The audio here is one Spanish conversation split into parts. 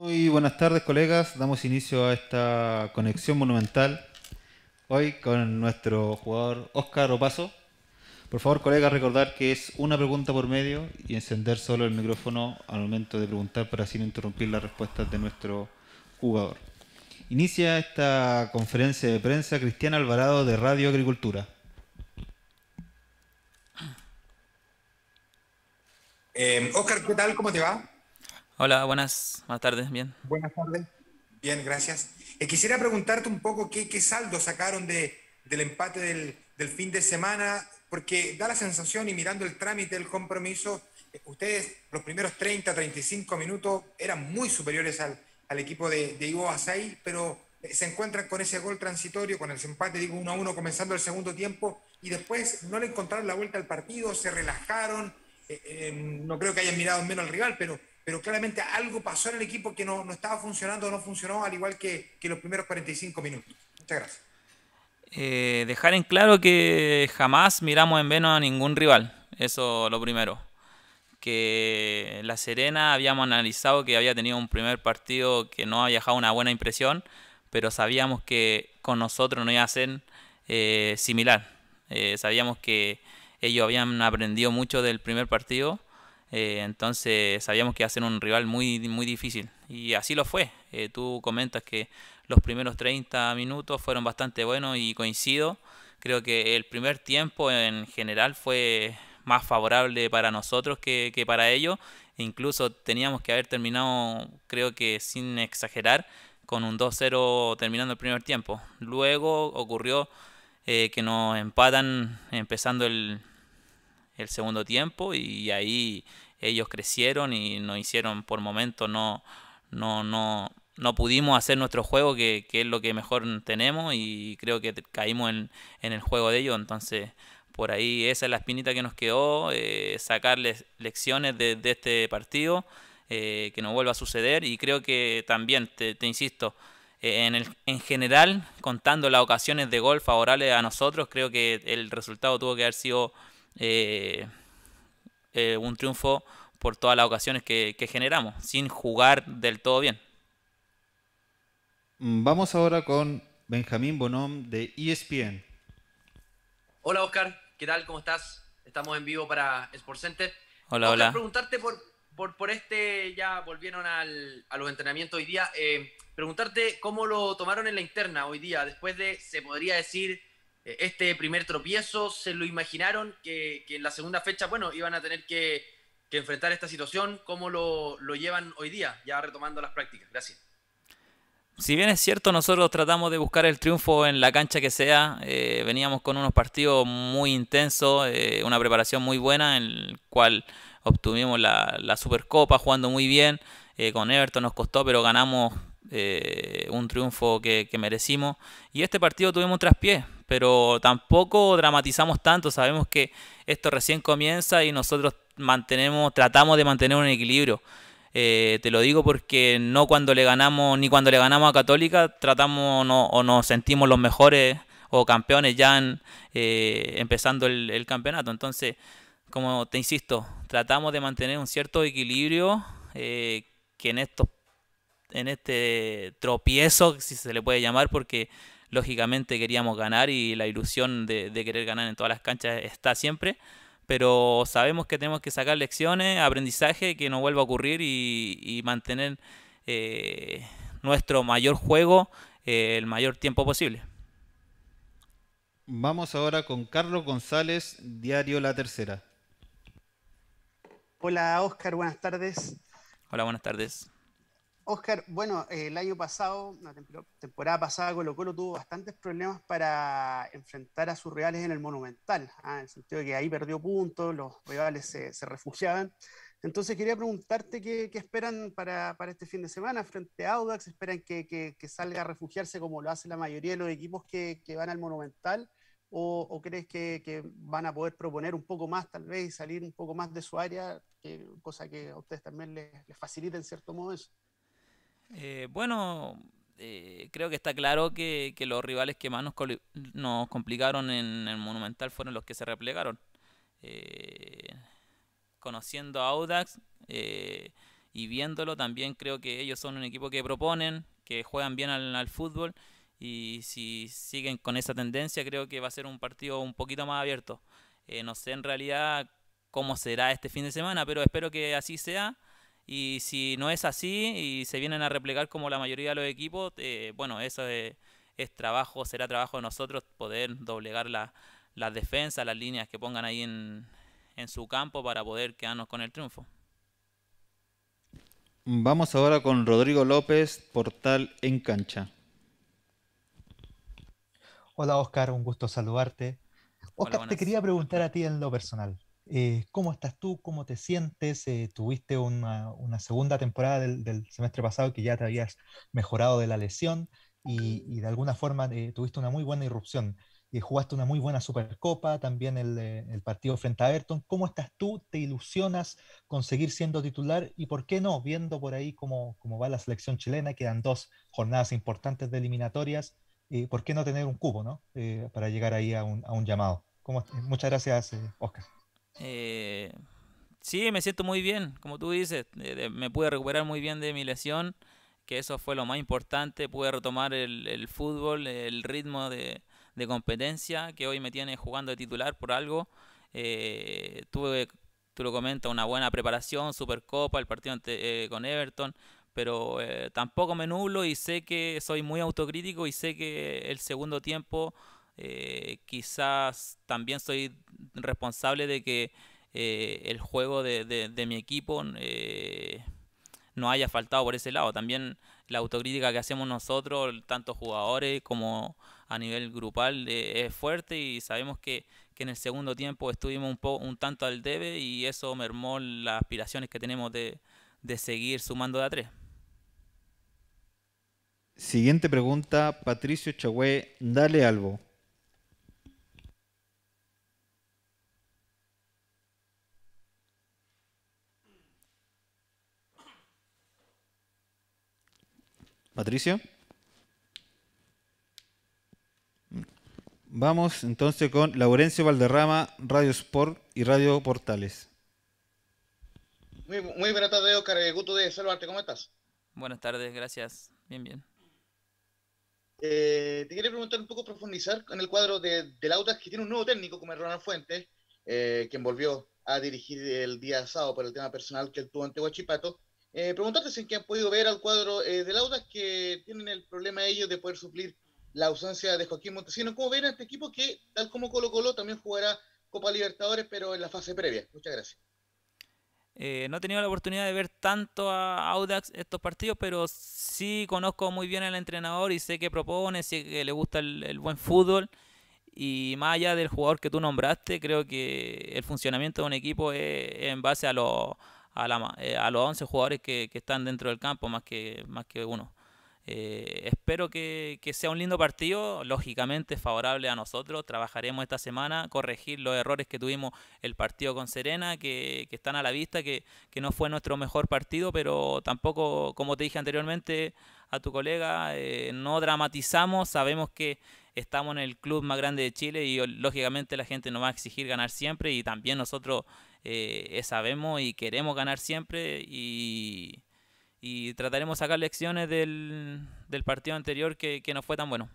Muy buenas tardes, colegas. Damos inicio a esta conexión monumental hoy con nuestro jugador Oscar Opaso. Por favor, colegas, recordar que es una pregunta por medio y encender solo el micrófono al momento de preguntar para así no interrumpir las respuestas de nuestro jugador. Inicia esta conferencia de prensa Cristian Alvarado de Radio Agricultura. Oscar, eh, ¿qué tal? ¿Cómo te va? Hola, buenas, buenas tardes, bien. Buenas tardes. Bien, gracias. Eh, quisiera preguntarte un poco qué, saldo sacaron del empate del, fin de semana, porque da la sensación y mirando el trámite del compromiso, eh, ustedes los primeros 30, 35 minutos eran muy superiores al, equipo de, de Ivo Asai, pero eh, se encuentran con ese gol transitorio, con el empate, digo, 1 a 1 comenzando el segundo tiempo, y después no le encontraron la vuelta al partido, se relajaron, no creo que hayan mirado menos al rival, pero pero claramente algo pasó en el equipo que no, estaba funcionando, no funcionó, al igual que, que los primeros 45 minutos. Muchas gracias. Eh, dejar en claro que jamás miramos en menos a ningún rival, eso lo primero. Que La Serena habíamos analizado que había tenido un primer partido que no había dejado una buena impresión, pero sabíamos que con nosotros no iba a eh, similar. Eh, sabíamos que ellos habían aprendido mucho del primer partido eh, entonces sabíamos que iba a ser un rival muy, muy difícil. Y así lo fue. Eh, tú comentas que los primeros 30 minutos fueron bastante buenos y coincido. Creo que el primer tiempo en general fue más favorable para nosotros que, para ellos. E incluso teníamos que haber terminado, creo que sin exagerar, con un 2-0 terminando el primer tiempo. Luego ocurrió eh, que nos empatan empezando el, el segundo tiempo y ahí ellos crecieron y nos hicieron por momentos no, no, no, no pudimos hacer nuestro juego, que, es lo que mejor tenemos, y creo que caímos en, el juego de ellos. Entonces, por ahí esa es la espinita que nos quedó, eh, sacarles lecciones de, este partido, eh, que no vuelva a suceder. Y creo que también, te, insisto, eh, en, el, en general, contando las ocasiones de gol favorables a nosotros, creo que el resultado tuvo que haber sido eh, eh, un triunfo por todas las ocasiones que, generamos, sin jugar del todo bien. Mm, vamos ahora con Benjamín Bonom de ESPN. Hola Oscar, ¿qué tal? ¿Cómo estás? Estamos en vivo para Sports Center. Hola, hola. preguntarte por, por, este, ya volvieron al, a los entrenamientos hoy día, eh, preguntarte cómo lo tomaron en la interna hoy día, después de, se podría decir, eh, este primer tropiezo, se lo imaginaron que, en la segunda fecha, bueno, iban a tener que, enfrentar esta situación, ¿cómo lo, llevan hoy día, ya retomando las prácticas? Gracias. Si bien es cierto, nosotros tratamos de buscar el triunfo en la cancha que sea. Eh, veníamos con unos partidos muy intensos, eh, una preparación muy buena, en el cual obtuvimos la, Supercopa jugando muy bien. con Everton nos costó, pero ganamos un triunfo que, merecimos. Y este partido tuvimos traspié pero tampoco dramatizamos tanto, sabemos que esto recién comienza y nosotros mantenemos, tratamos de mantener un equilibrio. Eh, te lo digo porque no cuando le ganamos, ni cuando le ganamos a Católica, tratamos o nos sentimos los mejores o campeones ya eh, empezando el, campeonato. Entonces, como te insisto, tratamos de mantener un cierto equilibrio eh, que en estos en este tropiezo, si se le puede llamar, porque lógicamente queríamos ganar y la ilusión de, querer ganar en todas las canchas está siempre pero sabemos que tenemos que sacar lecciones, aprendizaje, que no vuelva a ocurrir y, mantener eh, nuestro mayor juego eh, el mayor tiempo posible. Vamos ahora con Carlos González, Diario La Tercera. Hola Oscar, buenas tardes. Hola, buenas tardes. Oscar, bueno, eh, el año pasado, la temporada pasada, Colo Colo tuvo bastantes problemas para enfrentar a sus rivales en el Monumental, ¿ah? en el sentido de que ahí perdió puntos, los rivales se, refugiaban. Entonces quería preguntarte qué, esperan para, este fin de semana frente a Audax, esperan que, salga a refugiarse como lo hace la mayoría de los equipos que, van al Monumental, o, crees que, van a poder proponer un poco más tal vez y salir un poco más de su área, cosa que a ustedes también les, les facilita en cierto modo eso. Eh, bueno, eh, creo que está claro que, los rivales que más nos, complicaron en el Monumental fueron los que se replegaron. Eh, conociendo a Audax y viéndolo, también creo que ellos son un equipo que proponen, que juegan bien al, fútbol y si siguen con esa tendencia creo que va a ser un partido un poquito más abierto. no sé en realidad cómo será este fin de semana, pero espero que así sea y si no es así y se vienen a replegar como la mayoría de los equipos, eh, bueno, eso es, trabajo, será trabajo de nosotros poder doblegar las la defensas, las líneas que pongan ahí en, su campo para poder quedarnos con el triunfo. Vamos ahora con Rodrigo López, Portal en Cancha. Hola Oscar, un gusto saludarte. Oscar, te quería preguntar a ti en lo personal. Eh, ¿Cómo estás tú? ¿Cómo te sientes? Eh, tuviste una, segunda temporada del, semestre pasado que ya te habías mejorado de la lesión y, de alguna forma eh, tuviste una muy buena irrupción. jugaste una muy buena Supercopa, también el, partido frente a Ayrton, ¿Cómo estás tú? ¿Te ilusionas conseguir siendo titular? ¿Y por qué no? Viendo por ahí cómo, cómo va la selección chilena, quedan dos jornadas importantes de eliminatorias. ¿Por qué no tener un cubo ¿no? para llegar ahí a un, llamado? muchas gracias, Oscar. Eh, sí, me siento muy bien, como tú dices, me pude recuperar muy bien de mi lesión, que eso fue lo más importante, pude retomar el, fútbol, el ritmo de, competencia, que hoy me tiene jugando de titular por algo. Eh, tuve, tú lo comentas, una buena preparación, Supercopa, el partido eh, con Everton, pero eh, tampoco me nulo y sé que soy muy autocrítico y sé que el segundo tiempo eh, quizás también soy responsable de que eh, el juego de, mi equipo eh, no haya faltado por ese lado. También la autocrítica que hacemos nosotros, tanto jugadores como a nivel grupal, es fuerte y sabemos que, en el segundo tiempo estuvimos un, poco, un tanto al debe y eso mermó las aspiraciones que tenemos de, de seguir sumando de a tres. Siguiente pregunta, Patricio Chagüe, dale algo. Patricio. Vamos entonces con Laurencio Valderrama, Radio Sport y Radio Portales. Muy, buenas tardes, Oscar. Gusto de saludarte. ¿Cómo estás? Buenas tardes, gracias. Bien, bien. Eh, te quería preguntar un poco, profundizar en el cuadro de, del Autas, que tiene un nuevo técnico como el Ronald Fuentes, eh, quien volvió a dirigir el día sábado por el tema personal que él tuvo ante Huachipato. Eh, preguntarte si han podido ver al cuadro eh, del Audax que tienen el problema ellos de poder suplir la ausencia de Joaquín Montesino. ¿Cómo ven a este equipo que, tal como Colo Colo, también jugará Copa Libertadores, pero en la fase previa? Muchas gracias. Eh, no he tenido la oportunidad de ver tanto a Audax estos partidos, pero sí conozco muy bien al entrenador y sé que propone, sé que le gusta el, el buen fútbol. Y más allá del jugador que tú nombraste, creo que el funcionamiento de un equipo es en base a los eh, a, los 11 jugadores que, están dentro del campo, más que, más que uno. Eh, espero que, sea un lindo partido, lógicamente favorable a nosotros. Trabajaremos esta semana, corregir los errores que tuvimos el partido con Serena, que, están a la vista, que, no fue nuestro mejor partido, pero tampoco, como te dije anteriormente a tu colega, eh, no dramatizamos, sabemos que estamos en el club más grande de Chile y lógicamente la gente nos va a exigir ganar siempre y también nosotros eh, eh, sabemos y queremos ganar siempre y, trataremos de sacar lecciones del, partido anterior que, no fue tan bueno.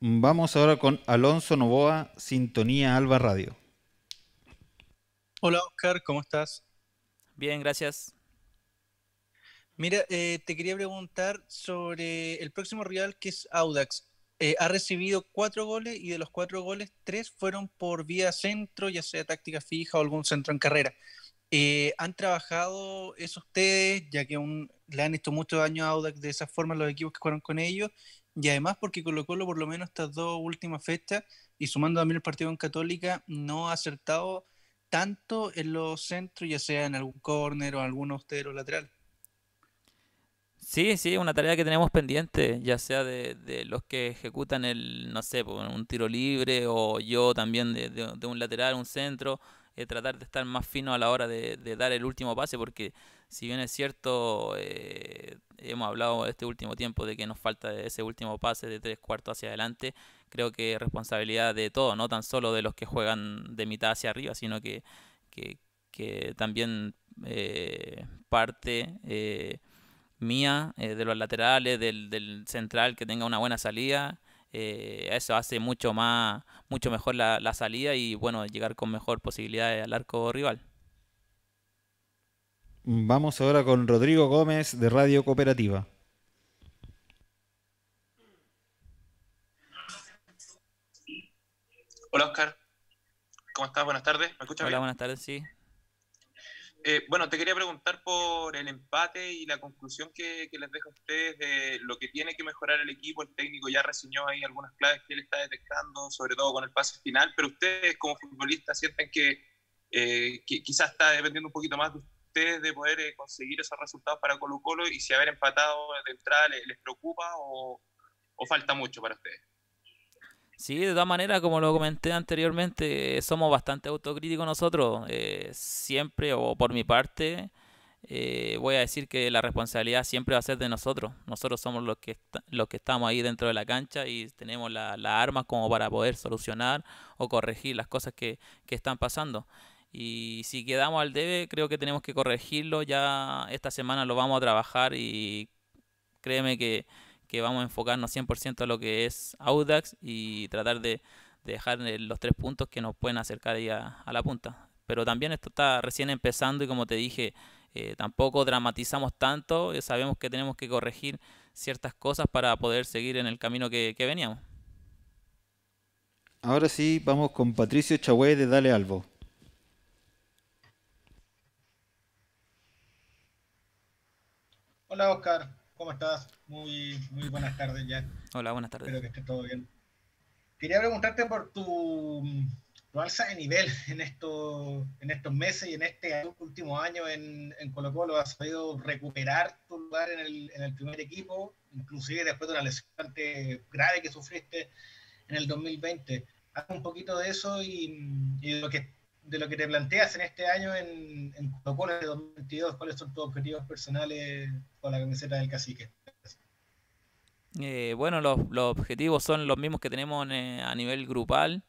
Vamos ahora con Alonso Novoa, Sintonía Alba Radio. Hola Oscar, ¿cómo estás? Bien, gracias. Mira, eh, te quería preguntar sobre el próximo rival que es Audax. Eh, ha recibido cuatro goles y de los cuatro goles, tres fueron por vía centro, ya sea táctica fija o algún centro en carrera. Eh, ¿Han trabajado eso ustedes, ya que le han hecho mucho daño a Audax de esa forma los equipos que jugaron con ellos? Y además porque Colo Colo, por lo menos estas dos últimas fechas, y sumando también el partido en Católica, no ha acertado tanto en los centros, ya sea en algún córner o en algún austero lateral. Sí, sí, una tarea que tenemos pendiente, ya sea de, los que ejecutan el, no sé, pues, un tiro libre o yo también de, un lateral, un centro, eh, tratar de estar más fino a la hora de, dar el último pase, porque si bien es cierto, eh, hemos hablado este último tiempo de que nos falta ese último pase de tres cuartos hacia adelante, creo que es responsabilidad de todos, no tan solo de los que juegan de mitad hacia arriba, sino que, también eh, parte eh, mía, eh, de los laterales, del, central que tenga una buena salida. Eh, eso hace mucho más, mucho mejor la, salida y bueno, llegar con mejor posibilidades al arco rival. Vamos ahora con Rodrigo Gómez de Radio Cooperativa. Hola Oscar, ¿cómo estás? Buenas tardes, ¿me escuchas? Hola, buenas tardes, sí. Eh, bueno, te quería preguntar por el empate y la conclusión que, les dejo a ustedes de lo que tiene que mejorar el equipo. El técnico ya reseñó ahí algunas claves que él está detectando, sobre todo con el pase final, pero ustedes como futbolistas sienten que, eh, quizás está dependiendo un poquito más de ustedes de poder eh, conseguir esos resultados para Colo Colo y si haber empatado de entrada les, preocupa o falta mucho para ustedes. Sí, de todas maneras, como lo comenté anteriormente, somos bastante autocríticos nosotros. Eh, siempre, o por mi parte, eh, voy a decir que la responsabilidad siempre va a ser de nosotros. Nosotros somos los que, los que estamos ahí dentro de la cancha y tenemos las armas como para poder solucionar o corregir las cosas que, que están pasando. Y si quedamos al debe, creo que tenemos que corregirlo. Ya esta semana lo vamos a trabajar y créeme que que vamos a enfocarnos 100% a lo que es Audax y tratar de, dejar eh, los tres puntos que nos pueden acercar ahí a, la punta. Pero también esto está recién empezando y como te dije, eh, tampoco dramatizamos tanto, eh, sabemos que tenemos que corregir ciertas cosas para poder seguir en el camino que, veníamos. Ahora sí, vamos con Patricio Chagüey de Dale Albo. Hola Oscar, ¿Cómo estás? Muy, muy buenas tardes, ya. Hola, buenas tardes. Espero que esté todo bien. Quería preguntarte por tu, alza de nivel en, estos en estos meses y en este último año en, en Colo Colo. Has podido recuperar tu lugar en el, primer equipo, inclusive después de una lesión grave que sufriste en el 2020. Haz un poquito de eso y, lo que de lo que te planteas en este año en, colo Colo de 2022, ¿cuáles son tus objetivos personales con la camiseta del cacique? Eh, bueno, los, objetivos son los mismos que tenemos eh, a nivel grupal,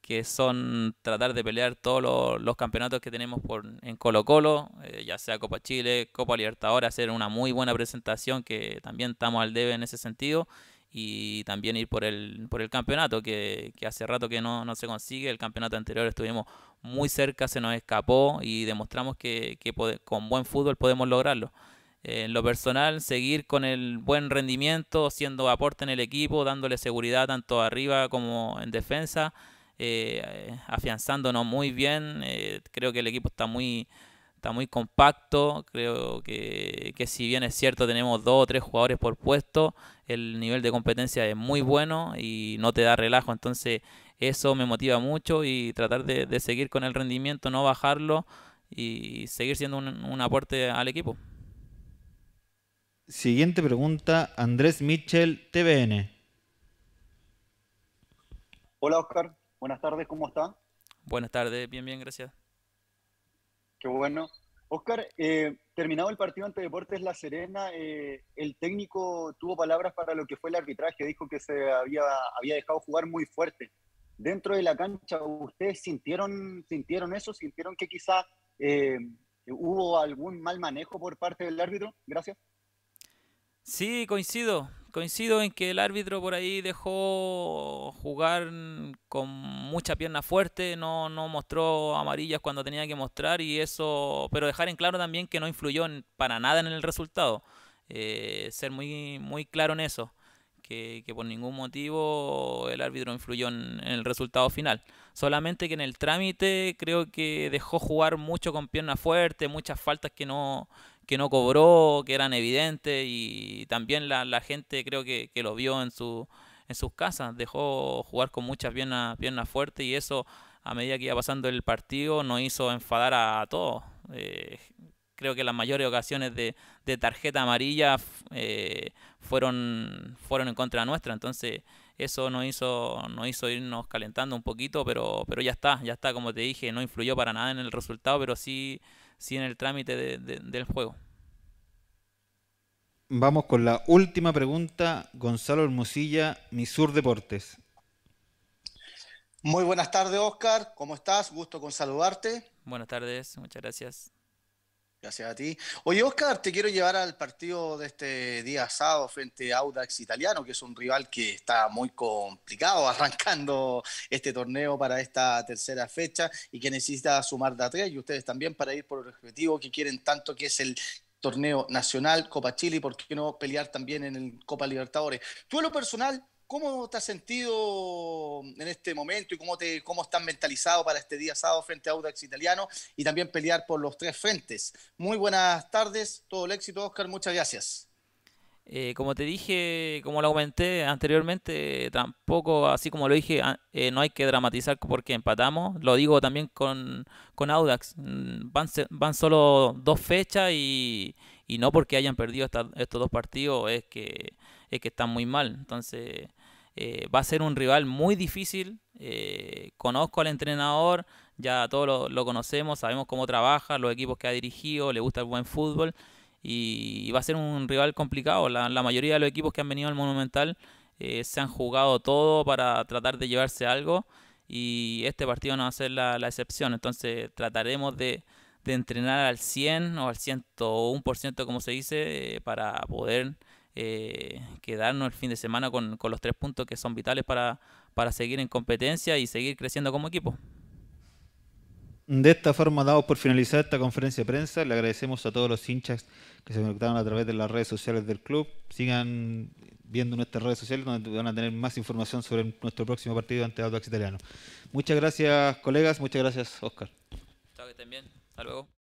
que son tratar de pelear todos los, campeonatos que tenemos por, en Colo Colo, eh, ya sea Copa Chile, Copa Libertadores, hacer una muy buena presentación, que también estamos al debe en ese sentido y también ir por el, por el campeonato, que, hace rato que no, se consigue. El campeonato anterior estuvimos muy cerca, se nos escapó y demostramos que, que con buen fútbol podemos lograrlo. Eh, en lo personal, seguir con el buen rendimiento, siendo aporte en el equipo, dándole seguridad tanto arriba como en defensa, eh, afianzándonos muy bien. Eh, creo que el equipo está muy, está muy compacto. Creo que, si bien es cierto tenemos dos o tres jugadores por puesto, el nivel de competencia es muy bueno y no te da relajo. Entonces eso me motiva mucho y tratar de, seguir con el rendimiento, no bajarlo y seguir siendo un, aporte al equipo. Siguiente pregunta, Andrés Mitchell, TVN. Hola Oscar, buenas tardes, ¿cómo está? Buenas tardes, bien, bien, gracias. Qué bueno. Oscar, eh, terminado el partido ante Deportes La Serena, eh, el técnico tuvo palabras para lo que fue el arbitraje, dijo que se había, había dejado jugar muy fuerte. Dentro de la cancha, ¿ustedes sintieron, sintieron eso? ¿Sintieron que quizá eh, hubo algún mal manejo por parte del árbitro? Gracias. Sí, coincido coincido en que el árbitro por ahí dejó jugar con mucha pierna fuerte, no, no mostró amarillas cuando tenía que mostrar y eso, pero dejar en claro también que no influyó para nada en el resultado. Eh, ser muy, muy claro en eso, que, por ningún motivo el árbitro influyó en, en, el resultado final. Solamente que en el trámite creo que dejó jugar mucho con pierna fuerte, muchas faltas que no, que no cobró, que eran evidentes y también la, gente creo que, lo vio en, su, en sus casas, dejó jugar con muchas piernas, piernas fuertes y eso a medida que iba pasando el partido nos hizo enfadar a, todos. Eh, creo que las mayores ocasiones de, tarjeta amarilla eh, fueron, fueron en contra nuestra, entonces eso nos hizo, nos hizo irnos calentando un poquito, pero, pero ya está, ya está, como te dije, no influyó para nada en el resultado, pero sí si en el trámite del juego. Vamos con la última pregunta, Gonzalo Hermosilla, Misur Deportes. Muy buenas tardes, Oscar. ¿Cómo estás? Gusto con saludarte. Buenas tardes, muchas gracias. Gracias a ti. Oye, Oscar, te quiero llevar al partido de este día sábado frente a Audax Italiano, que es un rival que está muy complicado arrancando este torneo para esta tercera fecha y que necesita sumar de a tres y ustedes también para ir por el objetivo que quieren tanto, que es el torneo nacional, Copa Chile, y por qué no pelear también en el Copa Libertadores. Tú lo personal, ¿Cómo te has sentido mm, en este momento y cómo, te, cómo estás mentalizado para este día sábado frente a Audax Italiano y también pelear por los tres frentes? Muy buenas tardes, todo el éxito, Oscar, muchas gracias. Eh, como te dije, como lo comenté anteriormente, tampoco, así como lo dije, ah, eh, no hay que dramatizar porque empatamos. Lo digo también con, con Audax. Mm, van, van solo dos fechas y, y no porque hayan perdido estos dos partidos es que, es que están muy mal. Entonces, eh, va a ser un rival muy difícil. Eh, conozco al entrenador, ya todos lo, conocemos, sabemos cómo trabaja, los equipos que ha dirigido, le gusta el buen fútbol y, va a ser un rival complicado. La, mayoría de los equipos que han venido al Monumental eh, se han jugado todo para tratar de llevarse algo y este partido no va a ser la, excepción. Entonces trataremos de, de entrenar al 100 o al 101%, como se dice, para poder eh, quedarnos el fin de semana con, los tres puntos que son vitales para, para seguir en competencia y seguir creciendo como equipo. De esta forma damos por finalizada esta conferencia de prensa. Le agradecemos a todos los hinchas que se conectaron a través de las redes sociales del club. Sigan viendo nuestras redes sociales donde van a tener más información sobre nuestro próximo partido ante Audax Italiano. Muchas gracias, colegas. Muchas gracias, Oscar. Chao, que estén bien. Hasta luego.